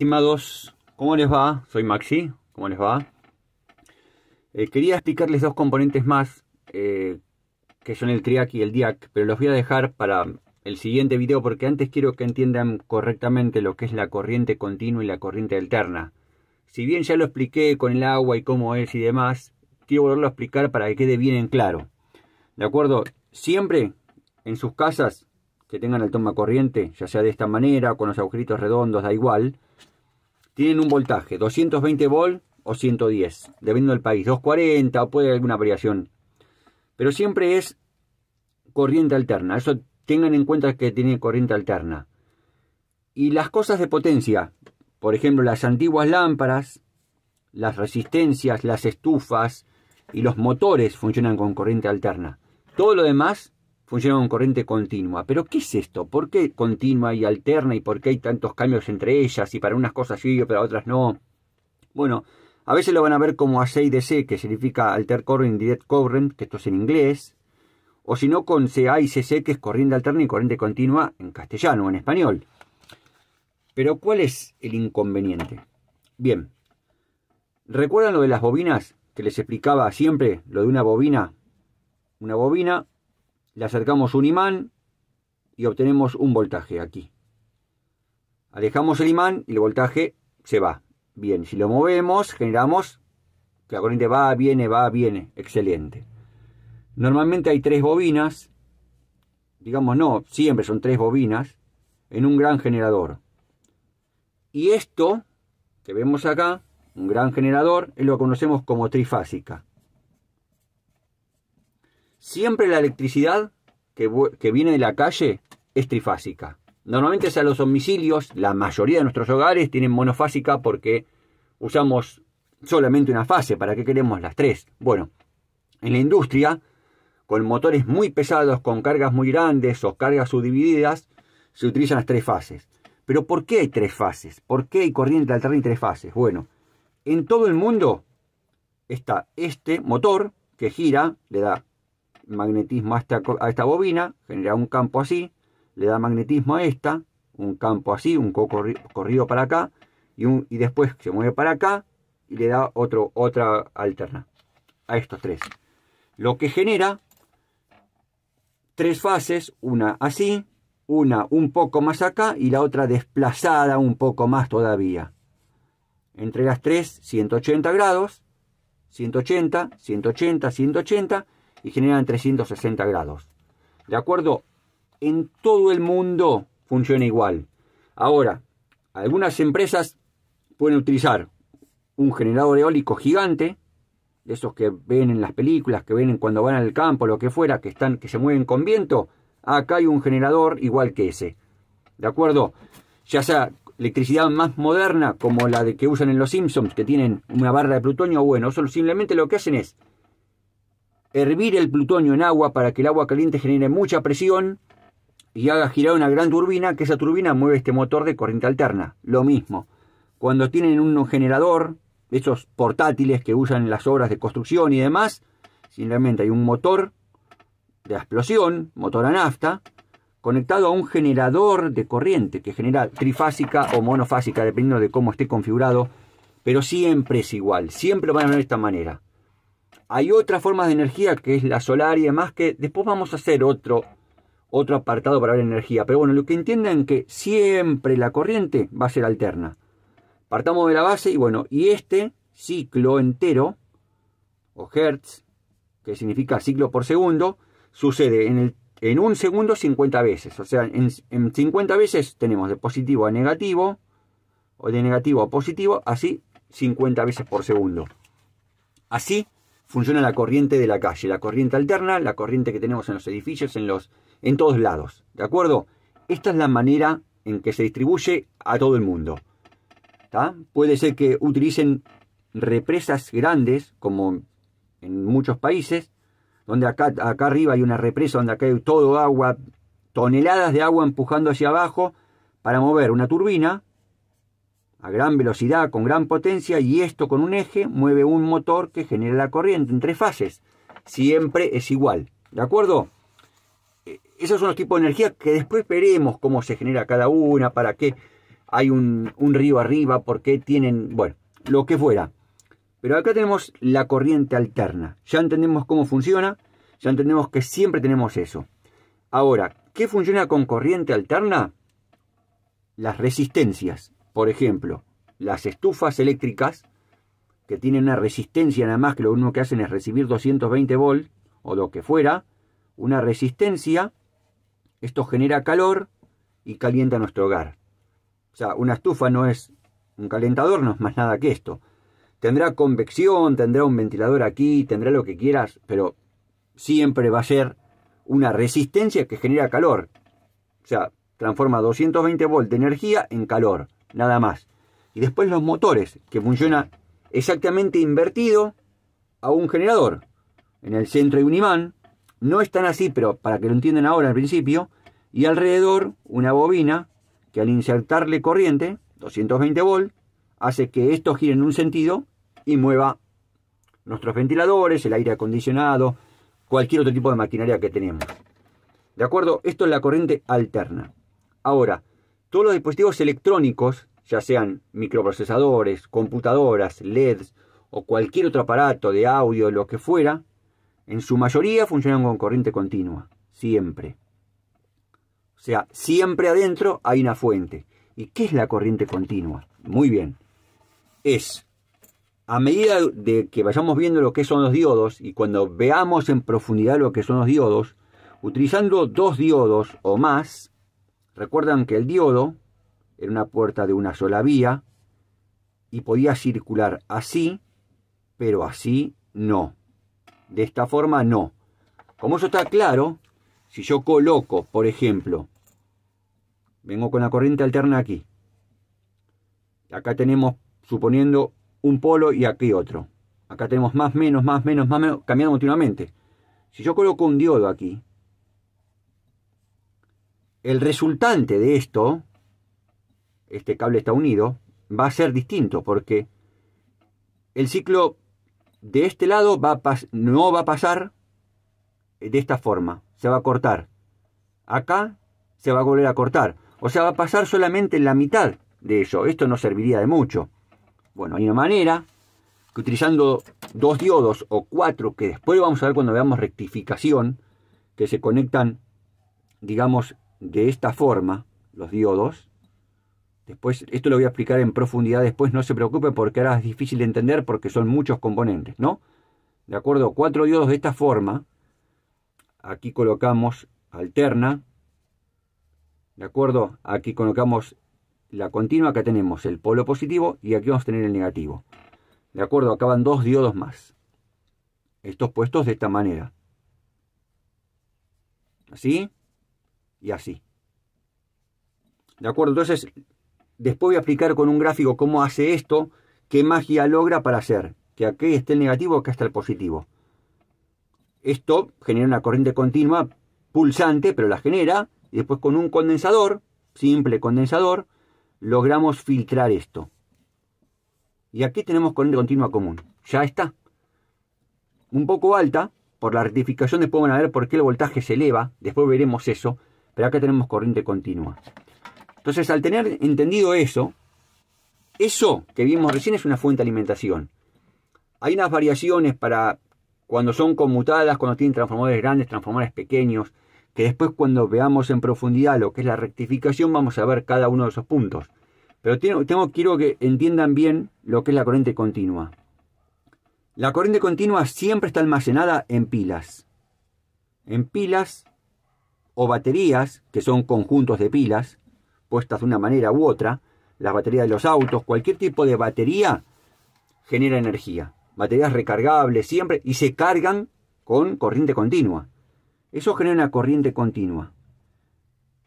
Estimados, ¿cómo les va? Soy Maxi, ¿cómo les va? Eh, quería explicarles dos componentes más eh, que son el TRIAC y el DIAC, pero los voy a dejar para el siguiente video porque antes quiero que entiendan correctamente lo que es la corriente continua y la corriente alterna. Si bien ya lo expliqué con el agua y cómo es y demás, quiero volverlo a explicar para que quede bien en claro. ¿De acuerdo? Siempre en sus casas que tengan el toma corriente, ya sea de esta manera, con los agujeritos redondos, da igual, tienen un voltaje, 220 volt o 110, dependiendo del país, 240 o puede haber alguna variación. Pero siempre es corriente alterna, eso tengan en cuenta que tiene corriente alterna. Y las cosas de potencia, por ejemplo, las antiguas lámparas, las resistencias, las estufas y los motores funcionan con corriente alterna. Todo lo demás funciona con corriente continua. Pero ¿qué es esto? ¿Por qué continua y alterna y por qué hay tantos cambios entre ellas y para unas cosas sí y para otras no? Bueno, a veces lo van a ver como AC DC, que significa Alter Current Direct Current, que esto es en inglés, o si no con CA y CC, que es corriente alterna y corriente continua en castellano o en español. Pero ¿cuál es el inconveniente? Bien, ¿recuerdan lo de las bobinas que les explicaba siempre, lo de una bobina? Una bobina le acercamos un imán y obtenemos un voltaje aquí. Alejamos el imán y el voltaje se va. Bien, si lo movemos, generamos que la corriente va, viene, va, viene. Excelente. Normalmente hay tres bobinas, digamos no, siempre son tres bobinas, en un gran generador. Y esto que vemos acá, un gran generador, es lo que conocemos como trifásica. Siempre la electricidad que, viene de la calle es trifásica. Normalmente sea los domicilios, la mayoría de nuestros hogares tienen monofásica porque usamos solamente una fase, ¿para qué queremos las tres? Bueno, en la industria, con motores muy pesados, con cargas muy grandes o cargas subdivididas, se utilizan las tres fases. Pero ¿por qué hay tres fases? ¿Por qué hay corriente alterna y tres fases? Bueno, en todo el mundo está este motor que gira, le da magnetismo a esta, bobina, genera un campo así, le da magnetismo a esta, un campo así, un corrido para acá, y, un, y después se mueve para acá y le da otro, otra alterna a estos tres. Lo que genera tres fases, una así, una un poco más acá y la otra desplazada un poco más todavía. Entre las tres, 180 grados, 180, 180, 180 y generan 360 grados. ¿De acuerdo? En todo el mundo funciona igual. Ahora, algunas empresas pueden utilizar un generador eólico gigante, de esos que ven en las películas, que ven cuando van al campo, lo que fuera, que, están, que se mueven con viento. Acá hay un generador igual que ese. ¿De acuerdo? Ya sea electricidad más moderna, como la de que usan en los Simpsons, que tienen una barra de plutonio, bueno, solo simplemente lo que hacen es hervir el plutonio en agua para que el agua caliente genere mucha presión y haga girar una gran turbina, que esa turbina mueve este motor de corriente alterna. Lo mismo. Cuando tienen un generador, esos portátiles que usan en las obras de construcción y demás, simplemente hay un motor de explosión, motor a nafta, conectado a un generador de corriente que genera trifásica o monofásica, dependiendo de cómo esté configurado, pero siempre es igual, siempre van a ver de esta manera. Hay otras formas de energía que es la solar y demás que después vamos a hacer otro, otro apartado para ver energía. Pero bueno, lo que entiendan que siempre la corriente va a ser alterna. Partamos de la base y bueno, y este ciclo entero o hertz, que significa ciclo por segundo, sucede en, en un segundo 50 veces. O sea, en, en 50 veces tenemos de positivo a negativo, o de negativo a positivo, así 50 veces por segundo. Así funciona la corriente de la calle, la corriente alterna, la corriente que tenemos en los edificios, en, los, en todos lados. ¿De acuerdo? Esta es la manera en que se distribuye a todo el mundo. Puede ser que utilicen represas grandes, como en muchos países, donde acá, acá arriba hay una represa donde acá hay todo agua, toneladas de agua empujando hacia abajo para mover una turbina a gran velocidad, con gran potencia, y esto con un eje mueve un motor que genera la corriente en tres fases. Siempre es igual. ¿De acuerdo? Eh, esos son los tipos de energía que después veremos cómo se genera cada una, para qué hay un, río arriba, por qué tienen, bueno, lo que fuera. Pero acá tenemos la corriente alterna. Ya entendemos cómo funciona, ya entendemos que siempre tenemos eso. Ahora, ¿qué funciona con corriente alterna? Las resistencias. Por ejemplo, las estufas eléctricas que tienen una resistencia nada más que lo único que hacen es recibir 220 volts o lo que fuera, una resistencia, esto genera calor y calienta nuestro hogar. O sea, una estufa no es un calentador, no es más nada que esto. Tendrá convección, tendrá un ventilador aquí, tendrá lo que quieras, pero siempre va a ser una resistencia que genera calor. O sea, transforma 220 volts de energía en calor nada más. Y después los motores, que funciona exactamente invertido a un generador. En el centro hay un imán, no están así, pero para que lo entiendan ahora al principio, y alrededor una bobina que al insertarle corriente, 220 volt, hace que esto gire en un sentido y mueva nuestros ventiladores, el aire acondicionado, cualquier otro tipo de maquinaria que tenemos. ¿De acuerdo? Esto es la corriente alterna. Ahora, todos los dispositivos electrónicos, ya sean microprocesadores, computadoras, LEDs o cualquier otro aparato de audio, lo que fuera, en su mayoría funcionan con corriente continua, siempre. O sea, siempre adentro hay una fuente. ¿Y qué es la corriente continua? Muy bien. Es, a medida de que vayamos viendo lo que son los diodos y cuando veamos en profundidad lo que son los diodos, utilizando dos diodos o más, Recuerdan que el diodo era una puerta de una sola vía y podía circular así, pero así no. De esta forma no. Como eso está claro, si yo coloco, por ejemplo, vengo con la corriente alterna aquí. Acá tenemos, suponiendo, un polo y aquí otro. Acá tenemos más, menos, más, menos, más, menos, cambiando continuamente. Si yo coloco un diodo aquí, el resultante de esto, este cable está unido, va a ser distinto porque el ciclo de este lado no va a pasar de esta forma, se va a cortar. Acá se va a volver a cortar, o sea, va a pasar solamente en la mitad de eso. Esto no serviría de mucho. Bueno, hay una manera que utilizando dos diodos o cuatro, que después vamos a ver cuando veamos rectificación, que se conectan, digamos, de esta forma los diodos. Después, esto lo voy a explicar en profundidad después, no se preocupe porque ahora es difícil de entender porque son muchos componentes, ¿no? ¿De acuerdo? Cuatro diodos de esta forma. Aquí colocamos alterna. ¿De acuerdo? Aquí colocamos la continua, acá tenemos el polo positivo y aquí vamos a tener el negativo. ¿De acuerdo? acaban dos diodos más. Estos puestos de esta manera. ¿Así? y así. ¿De acuerdo? Entonces, después voy a explicar con un gráfico cómo hace esto, qué magia logra para hacer que aquí esté el negativo, acá está el positivo. Esto genera una corriente continua pulsante, pero la genera, y después con un condensador, simple condensador, logramos filtrar esto. Y aquí tenemos corriente continua común. Ya está. Un poco alta, por la rectificación después van a ver por qué el voltaje se eleva, después veremos eso, pero acá tenemos corriente continua. Entonces, al tener entendido eso, eso que vimos recién es una fuente de alimentación. Hay unas variaciones para cuando son conmutadas, cuando tienen transformadores grandes, transformadores pequeños, que después cuando veamos en profundidad lo que es la rectificación, vamos a ver cada uno de esos puntos. Pero quiero que entiendan bien lo que es la corriente continua. La corriente continua siempre está almacenada en pilas. En pilas o baterías, que son conjuntos de pilas, puestas de una manera u otra, las baterías de los autos, cualquier tipo de batería genera energía. Baterías recargables siempre y se cargan con corriente continua. Eso genera una corriente continua.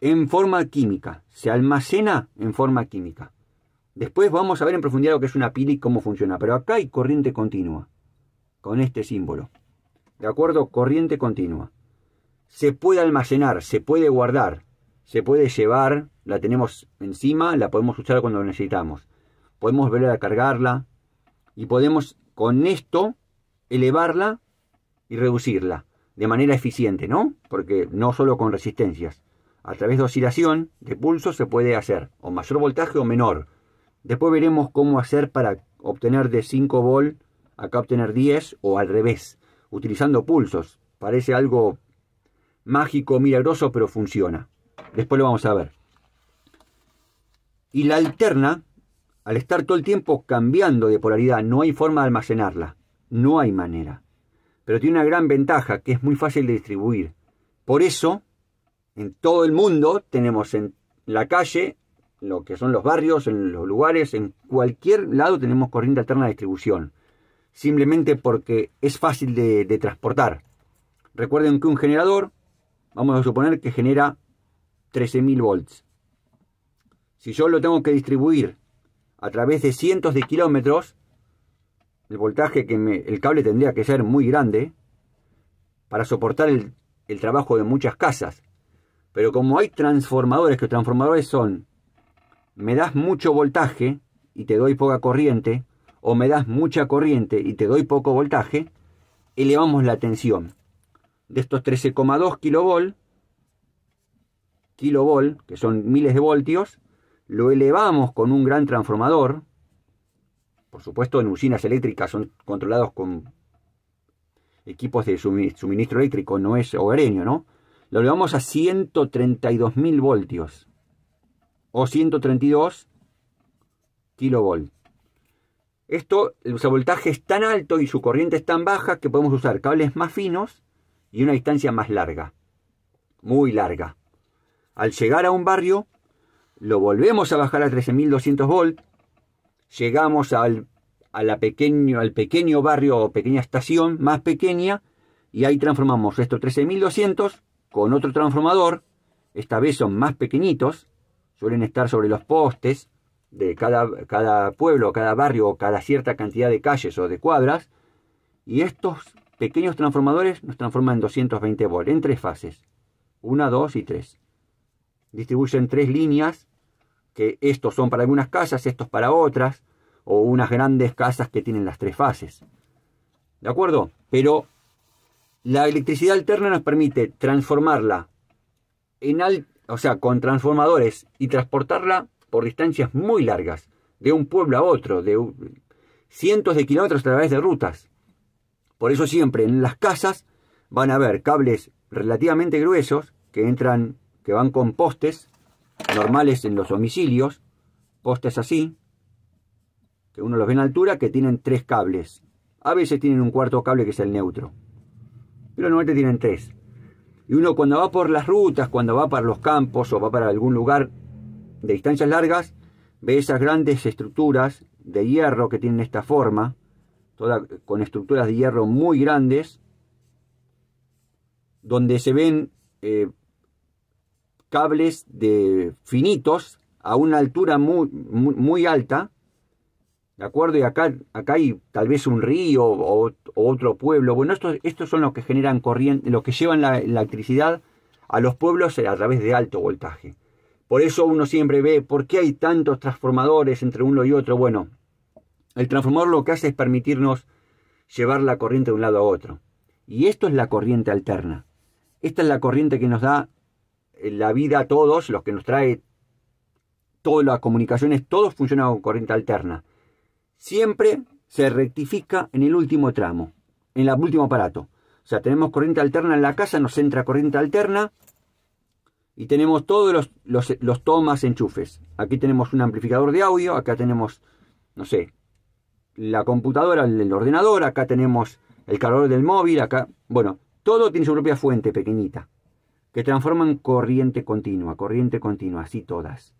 En forma química. Se almacena en forma química. Después vamos a ver en profundidad lo que es una pila y cómo funciona. Pero acá hay corriente continua. Con este símbolo. ¿De acuerdo? Corriente continua se puede almacenar, se puede guardar, se puede llevar, la tenemos encima, la podemos usar cuando necesitamos. Podemos volver a cargarla y podemos con esto elevarla y reducirla de manera eficiente, ¿no? Porque no solo con resistencias. A través de oscilación de pulso se puede hacer o mayor voltaje o menor. Después veremos cómo hacer para obtener de 5 volt acá obtener 10 o al revés, utilizando pulsos. Parece algo mágico, milagroso, pero funciona. Después lo vamos a ver. Y la alterna, al estar todo el tiempo cambiando de polaridad, no hay forma de almacenarla. No hay manera. Pero tiene una gran ventaja, que es muy fácil de distribuir. Por eso, en todo el mundo tenemos en la calle, lo que son los barrios, en los lugares, en cualquier lado tenemos corriente alterna de distribución. Simplemente porque es fácil de, de transportar. Recuerden que un generador vamos a suponer que genera 13.000 volts. Si yo lo tengo que distribuir a través de cientos de kilómetros, el voltaje que el cable tendría que ser muy grande para soportar el, trabajo de muchas casas. Pero como hay transformadores, que transformadores son, me das mucho voltaje y te doy poca corriente, o me das mucha corriente y te doy poco voltaje, elevamos la tensión de estos 13,2 kilovol, kilovol, que son miles de voltios, lo elevamos con un gran transformador, por supuesto en usinas eléctricas son controlados con equipos de suministro eléctrico, no es hogareño, ¿no? Lo elevamos a 132.000 voltios, o 132 kilovol Esto, el voltaje es tan alto y su corriente es tan baja que podemos usar cables más finos y una distancia más larga, muy larga. Al llegar a un barrio, lo volvemos a bajar a 13.200 volt, llegamos al, a la pequeño, al pequeño barrio o pequeña estación más pequeña, y ahí transformamos estos 13.200 con otro transformador, esta vez son más pequeñitos, suelen estar sobre los postes de cada, cada pueblo, cada barrio o cada cierta cantidad de calles o de cuadras, y estos Pequeños transformadores nos transforman en 220 volts en tres fases. Una, dos y tres. Distribuyen tres líneas, que estos son para algunas casas, estos para otras, o unas grandes casas que tienen las tres fases. ¿De acuerdo? Pero la electricidad alterna nos permite transformarla en o sea, con transformadores y transportarla por distancias muy largas, de un pueblo a otro, de cientos de kilómetros a través de rutas. Por eso siempre en las casas van a haber cables relativamente gruesos que entran, que van con postes normales en los domicilios, postes así, que uno los ve en altura, que tienen tres cables. A veces tienen un cuarto cable que es el neutro, pero normalmente tienen tres. Y uno cuando va por las rutas, cuando va para los campos o va para algún lugar de distancias largas, ve esas grandes estructuras de hierro que tienen esta forma, con estructuras de hierro muy grandes, donde se ven eh, cables de finitos a una altura muy, muy, alta, ¿de acuerdo? Y acá, acá hay tal vez un río o, otro pueblo. Bueno, estos, son los que generan corriente, los que llevan la, la electricidad a los pueblos eh, a través de alto voltaje. Por eso uno siempre ve por qué hay tantos transformadores entre uno y otro. Bueno, el transformador lo que hace es permitirnos llevar la corriente de un lado a otro. Y esto es la corriente alterna. Esta es la corriente que nos da eh, la vida a todos, los que nos trae todas las comunicaciones, todos funcionan con corriente alterna. Siempre se rectifica en el último tramo, en el último aparato. O sea, tenemos corriente alterna en la casa, nos entra corriente alterna y tenemos todos los, los tomas enchufes. Aquí tenemos un amplificador de audio, acá tenemos, no sé, la computadora, el ordenador, acá tenemos el calor del móvil, acá, bueno, todo tiene su propia fuente pequeñita, que transforma en corriente continua, corriente continua, así todas.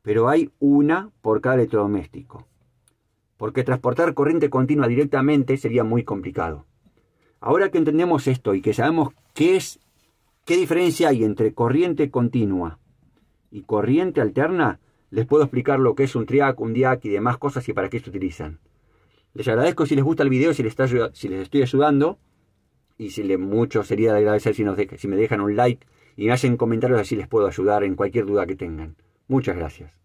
Pero hay una por cada electrodoméstico, porque transportar corriente continua directamente sería muy complicado. Ahora que entendemos esto y que sabemos qué es, qué diferencia hay entre corriente continua y corriente alterna, les puedo explicar lo que es un triac, un diac y demás cosas y para qué se utilizan. Les agradezco si les gusta el video, si les, si les estoy ayudando. Y si le, mucho sería de agradecer si, si me dejan un like y me hacen comentarios así les puedo ayudar en cualquier duda que tengan. Muchas gracias.